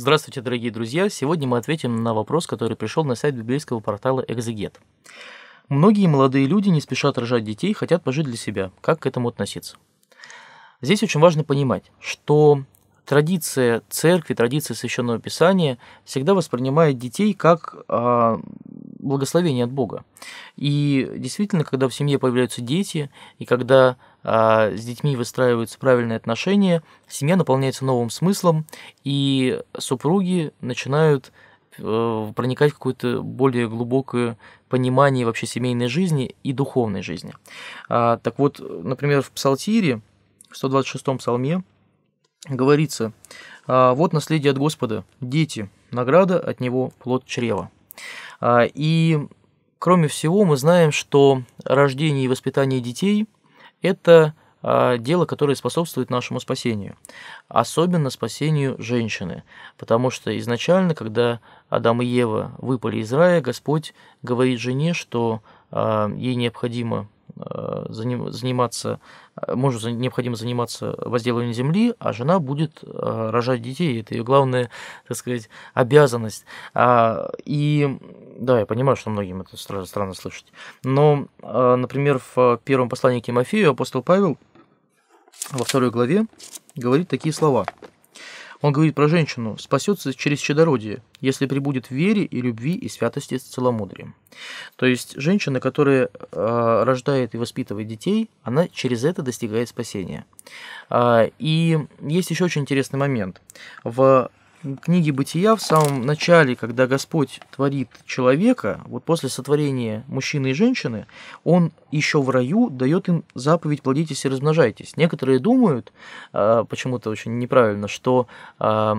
Здравствуйте, дорогие друзья! Сегодня мы ответим на вопрос, который пришел на сайт библейского портала «Экзегет». Многие молодые люди не спешат рожать детей, хотят пожить для себя. Как к этому относиться? Здесь очень важно понимать, что традиция церкви, традиция священного писания всегда воспринимает детей как а, благословение от Бога. И действительно, когда в семье появляются дети, и когда а, с детьми выстраиваются правильные отношения, семья наполняется новым смыслом, и супруги начинают э, проникать в какое-то более глубокое понимание вообще семейной жизни и духовной жизни. А, так вот, например, в Псалтире, в 126-м псалме, говорится, «А, «Вот наследие от Господа, дети, награда от него плод чрева». А, и кроме всего мы знаем, что рождение и воспитание детей – это а, дело, которое способствует нашему спасению, особенно спасению женщины, потому что изначально, когда Адам и Ева выпали из рая, Господь говорит жене, что а, ей необходимо Э, заниматься, э, мужу необходимо заниматься возделыванием земли, а жена будет э, рожать детей. Это ее главная, так сказать, обязанность. А, и да, я понимаю, что многим это странно слышать. Но, например, в первом послании к Тимофею апостол Павел во второй главе говорит такие слова – он говорит про женщину, спасется через чадородие, если прибудет в вере и любви и святости с целомудрием. То есть женщина, которая э, рождает и воспитывает детей, она через это достигает спасения. Э, и есть еще очень интересный момент. В книги Бытия в самом начале, когда Господь творит человека, вот после сотворения мужчины и женщины, Он еще в раю дает им заповедь «плодитесь и размножайтесь». Некоторые думают, а, почему-то очень неправильно, что а,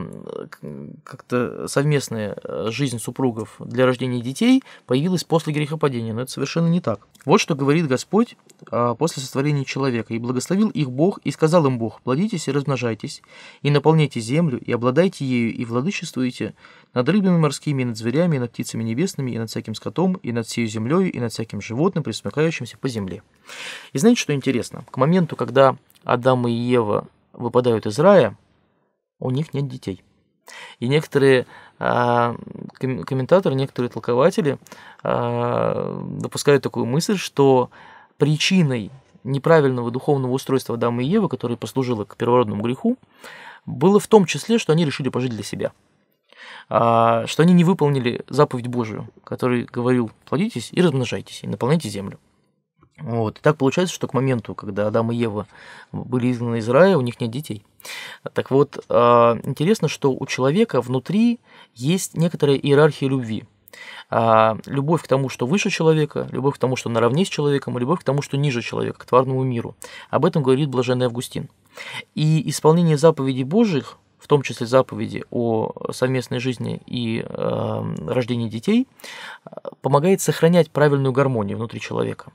как-то совместная э, жизнь супругов для рождения детей появилась после грехопадения, но это совершенно не так. Вот что говорит Господь а, после сотворения человека. «И благословил их Бог, и сказал им Бог, плодитесь и размножайтесь, и наполняйте землю, и обладайте ею, и владычествуете над рыбами морскими, и над зверями, и над птицами небесными, и над всяким скотом, и над всей землей, и над всяким животным, присмыкающимся по земле». И знаете, что интересно? К моменту, когда Адам и Ева выпадают из рая, у них нет детей. И некоторые а, комментаторы, некоторые толкователи а, допускают такую мысль, что причиной неправильного духовного устройства Адама и Евы, которое послужило к первородному греху, было в том числе, что они решили пожить для себя. А, что они не выполнили заповедь Божию, который говорил «плодитесь и размножайтесь, и наполняйте землю». Вот. И так получается, что к моменту, когда Адам и Ева были изгнаны из рая, у них нет детей. Так вот, а, интересно, что у человека внутри есть некоторая иерархия любви – а любовь к тому, что выше человека, любовь к тому, что наравне с человеком, и любовь к тому, что ниже человека, к тварному миру. Об этом говорит блаженный Августин. И исполнение заповедей Божьих, в том числе заповеди о совместной жизни и э, рождении детей, помогает сохранять правильную гармонию внутри человека.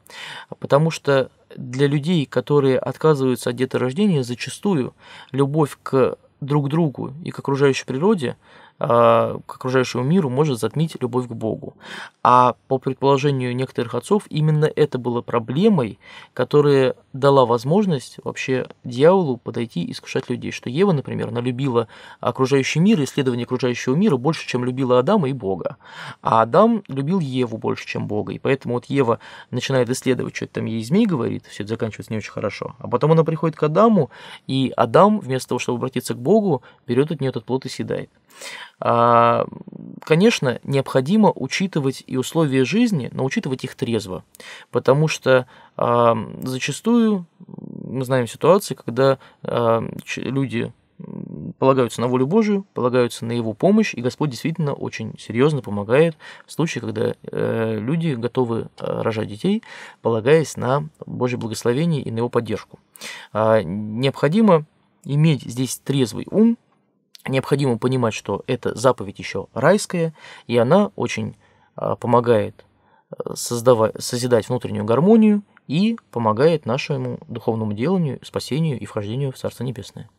Потому что для людей, которые отказываются от деторождения, зачастую любовь к друг другу и к окружающей природе Э, к окружающему миру может затмить любовь к Богу. А по предположению некоторых отцов, именно это было проблемой, которая дала возможность вообще дьяволу подойти и искушать людей. Что Ева, например, налюбила окружающий мир, исследование окружающего мира больше, чем любила Адама и Бога. А Адам любил Еву больше, чем Бога. И поэтому вот Ева начинает исследовать, что это там ей змей говорит, все это заканчивается не очень хорошо. А потом она приходит к Адаму, и Адам, вместо того, чтобы обратиться к Богу, берет от нее этот плод и съедает. А, конечно, необходимо учитывать и условия жизни, но учитывать их трезво, потому что а, зачастую мы знаем ситуации, когда а, люди полагаются на волю Божию, полагаются на Его помощь, и Господь действительно очень серьезно помогает в случае, когда э, люди готовы э, рожать детей, полагаясь на Божье благословение и на Его поддержку. необходимо иметь здесь трезвый ум, необходимо понимать, что эта заповедь еще райская, и она очень а, помогает э, создавать, созидать внутреннюю гармонию и помогает нашему духовному деланию, спасению и вхождению в Царство Небесное.